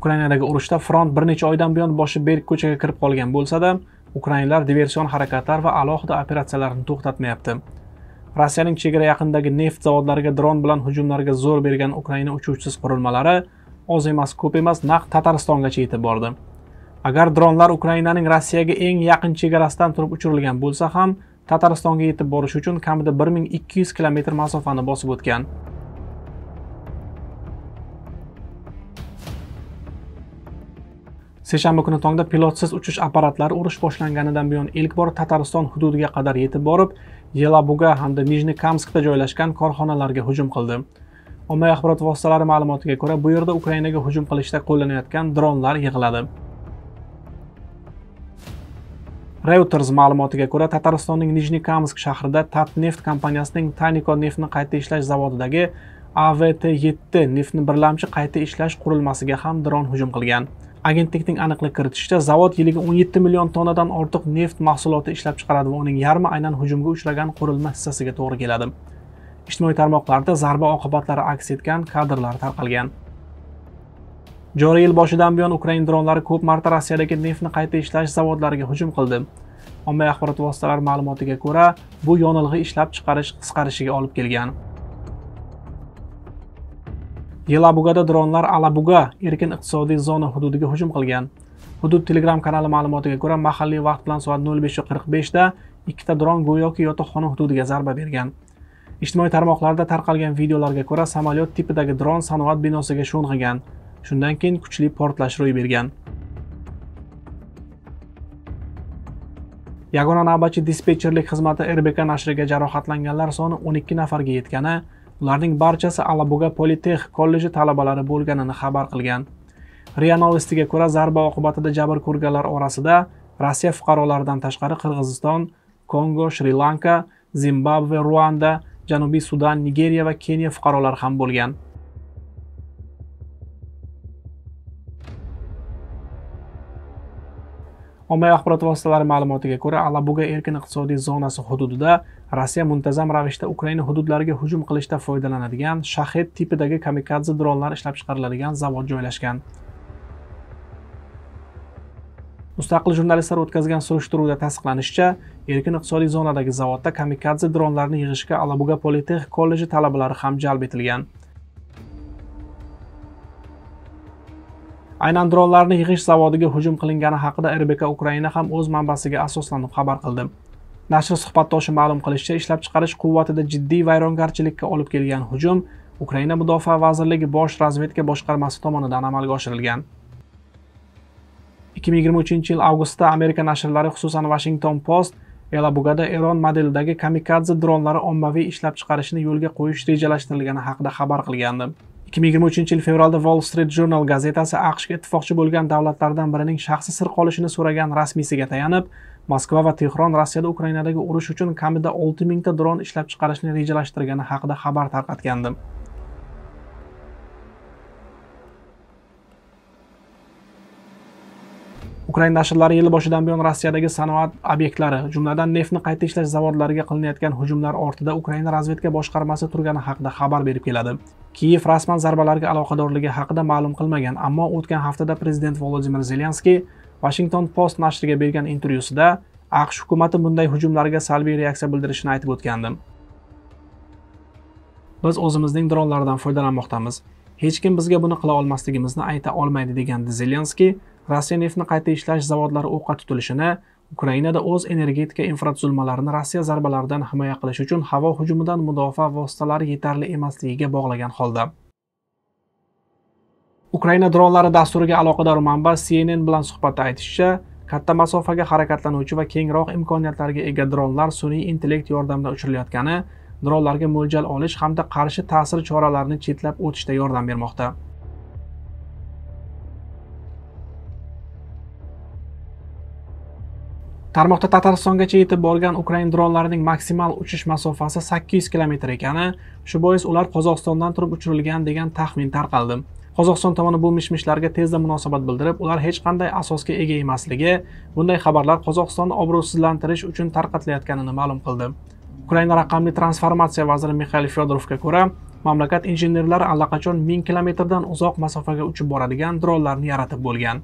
Ukrainadagi urushda front bir necha oydan buyon boshi berk ko'chaga kirib qolgan bo'lsa-da, ukrainlar diversion harakatlar va alohida operatsiyalarni to'xtatmayapti. Rossiyaning chegara yaqinidagi neft zavodlariga dron bilan hujumlarga zo'r bergan Ukraina uchuvchisiz qurilmalari oz emas, ko'p emas naq Tataristongacha yetib bordi. Agar dronlar Ukrainaning Rossiyaga eng yaqin chegarasidan turib uchirilgan bo'lsa ham, Tataristonga yetib borish uchun kamida 1200 km masofani bosib o'tgan. seshanba kuni tongda pilotsiz uchish apparatlari urush boshlanganidan buyon ilk bor tatariston hududiga qadar yetib borib yelabuga hamda nijni kamskda joylashgan korxonalarga hujum qildi ommaviy axborot vositalari ma'lumotiga ko'ra bu yerda ukrainaga hujum qilishda qo'llanayotgan dronlar yig'iladi reuters ma'lumotiga ko'ra tataristonning nijniy kamsk shahrida tatneft kompaniyasining taniko neftni qayta ishlash zavodidagi avt 7 neftni birlamchi qayta ishlash qurilmasiga ham dron hujum qilgan agentlikning aniqlik kiritishicha zavod yiliga 17 million tonnadan ortiq neft mahsuloti ishlab chiqaradi va uning yarmi aynan hujumga uchragan qurilma hissasiga to'g'ri keladi ijtimoiy tarmoqlarda zarba oqibatlari aks etgan kadrlar tarqalgan joriy yil boshidan buyon ukrain dronlari ko'p marta rossiyadagi neftni qayta ishlash zavodlariga hujum qildi ommaviy axborot vositalari ma'lumotiga ko'ra bu yonilg'i ishlab chiqarish qisqarishiga olib kelgan Yelabugada dronlar Alabuga erkin iqtisodiy zona hududiga hujum qilgan. Hudud Telegram kanali ma'lumotiga ko'ra, mahalliy vaqt bilan soat 05:45 da ikkita dron go'yoki yotoqxona hududiga zarba bergan. Ijtimoiy tarmoqlarda tarqalgan videolarga ko'ra, samolyot tipidagi dron sanoat binosiga sho'ng'igan. Shundan keyin kuchli portlash ro'y bergan. Yagona navbatchi dispetcherlik xizmati RBK nashriga jarohatlanganlar soni 12 nafarga yetgani Ularning barchasi Alabuga Politex kolleji talabalari bo'lganini xabar qilgan. RIA Novostiga ko'ra, zarba oqibatida jabr ko'rganlar orasida Rossiya fuqarolaridan tashqari Qirg'iziston, Kongo, Shri-Lanka, Zimbabve, Ruanda, Janubiy Sudan, Nigeriya va Keniya fuqarolari ham bo'lgan. Ommaviy axborot vositalari ma'lumotiga ko'ra, Alabuga erkin iqtisodiy zonasi hududida Rossiya muntazam ravishda Ukraina hududlariga hujum qilishda foydalanadigan shahid tipidagi kamikadze dronlar ishlab chiqariladigan zavod joylashgan. Mustaqil jurnalistlar o'tkazgan surishtiruvda tasdiqlanishicha, erkin iqtisodiy zonadagi zavodda kamikadze dronlarni yig'ishga Alabuga Politexnik kolleji talabalari ham jalb etilgan. aynan dronlarni yig'ish zavodiga hujum qilingani haqida rbk ukraina ham o'z manbasiga asoslanib xabar qildi nashr suhbatdoshi ma'lum qilishicha ishlab chiqarish quvvatida jiddiy vayrongarchilikka olib kelgan hujum ukraina mudofaa vazirligi bosh razvedka boshqarmasi tomonidan amalga oshirilgan 2023 yil avgustda amerika nashrlari xususan washington post elabugada eron modelidagi kamikadze dronlari ommaviy ishlab chiqarishni yo'lga qo'yish rejalashtirilgani haqida xabar qilgandi 2023 yil fevralda Wall Street Journal gazetasi AQShga ittifoqchi bo'lgan davlatlardan birining shaxsi sir qolishini so'ragan rasmiysiga tayanib, Moskva va Tehron Rossiyada Ukrainadagi urush uchun kamida 6000 ta dron ishlab chiqarishni rejalashtirgani haqida xabar tarqatgandim. Ukraina nashrlari yil boshidan buyon Rossiyadagi sanoat obyektlari, jumladan neftni qayta ishlash zavodlariga qilinayotgan hujumlar ortida Ukraina razvedka boshqarmasi turgani haqida xabar berib keladi. Kiyev rasman zarbalarga aloqadorligi haqida ma'lum qilmagan, ammo o'tgan haftada prezident volodimir Zelenskiy Washington Post nashriga bergan intervyusida AQSh hukumati bunday hujumlarga salbiy reaksiya bildirishini aytib o'tgandi. Biz o'zimizning dronlardan foydalanmoqdamiz. hech kim bizga buni qila olmasligimizni ayta olmaydi degandi zelenskiy rossiya neftni qayta ishlash zavodlari o'qqa tutilishini ukrainada o'z energetika infratuzilmalarini rossiya zarbalaridan himoya qilish uchun havo hujumidan mudofaa vositalari yetarli emasligiga bog'lagan holda ukraina dronlari dasturiga aloqador manba cnn bilan suhbatda aytishicha katta masofaga harakatlanuvchi va kengroq imkoniyatlarga ega dronlar sun'iy intellekt yordamida uchirilayotgani dronlarga mo'ljal olish hamda qarshi ta'sir choralarini chetlab o'tishda yordam bermoqda tarmoqda tataristongacha yetib borgan ukrain dronlarining maksimal uchish masofasi 800 kilometr ekani shu bois ular qozog'istondan turib uchirilgan degan taxmin tarqaldi qozog'iston tomoni bu mish mishlarga tezda munosabat bildirib ular hech qanday asosga ega emasligi bunday xabarlar qozog'istonni obro'sizlantirish uchun tarqatilayotganini ma'lum qildi Ukraina raqamli transformatsiya vaziri Mikhail Fyodorovga ko'ra, mamlakat injenerlari allaqachon 1000 kilometrdan uzoq masofaga uchib boradigan dronlarni yaratib bo'lgan.